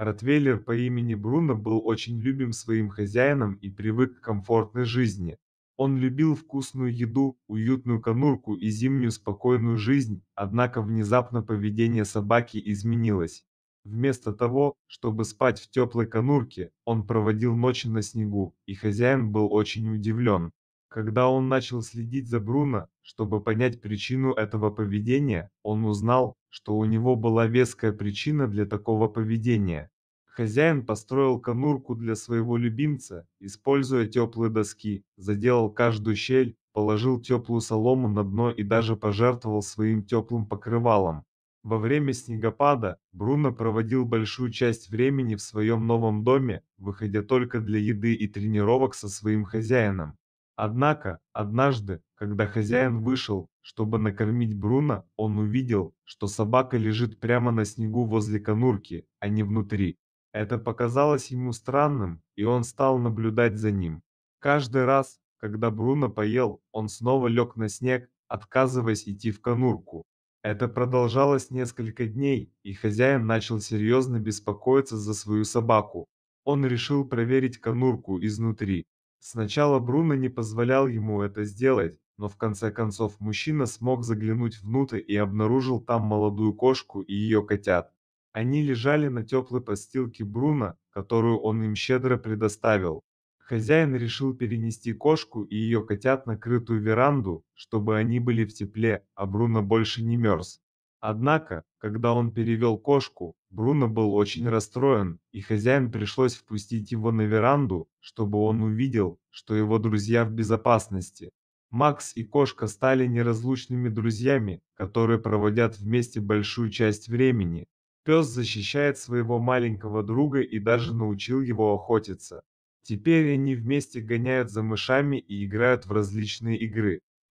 Ротвейлер по имени Бруно был очень любим своим хозяином и привык к комфортной жизни. Он любил вкусную еду, уютную конурку и зимнюю спокойную жизнь, однако внезапно поведение собаки изменилось. Вместо того, чтобы спать в теплой конурке, он проводил ночи на снегу, и хозяин был очень удивлен. Когда он начал следить за Бруно, чтобы понять причину этого поведения, он узнал, что у него была веская причина для такого поведения. Хозяин построил конурку для своего любимца, используя теплые доски, заделал каждую щель, положил теплую солому на дно и даже пожертвовал своим теплым покрывалом. Во время снегопада Бруно проводил большую часть времени в своем новом доме, выходя только для еды и тренировок со своим хозяином. Однако, однажды, когда хозяин вышел, чтобы накормить Бруно, он увидел, что собака лежит прямо на снегу возле конурки, а не внутри. Это показалось ему странным, и он стал наблюдать за ним. Каждый раз, когда Бруно поел, он снова лег на снег, отказываясь идти в конурку. Это продолжалось несколько дней, и хозяин начал серьезно беспокоиться за свою собаку. Он решил проверить конурку изнутри. Сначала Бруно не позволял ему это сделать, но в конце концов мужчина смог заглянуть внутрь и обнаружил там молодую кошку и ее котят. Они лежали на теплой постилке Бруно, которую он им щедро предоставил. Хозяин решил перенести кошку и ее котят на крытую веранду, чтобы они были в тепле, а Бруно больше не мерз. Однако, когда он перевел кошку, Бруно был очень расстроен, и хозяин пришлось впустить его на веранду, чтобы он увидел, что его друзья в безопасности. Макс и кошка стали неразлучными друзьями, которые проводят вместе большую часть времени. Пес защищает своего маленького друга и даже научил его охотиться. Теперь они вместе гоняют за мышами и играют в различные игры.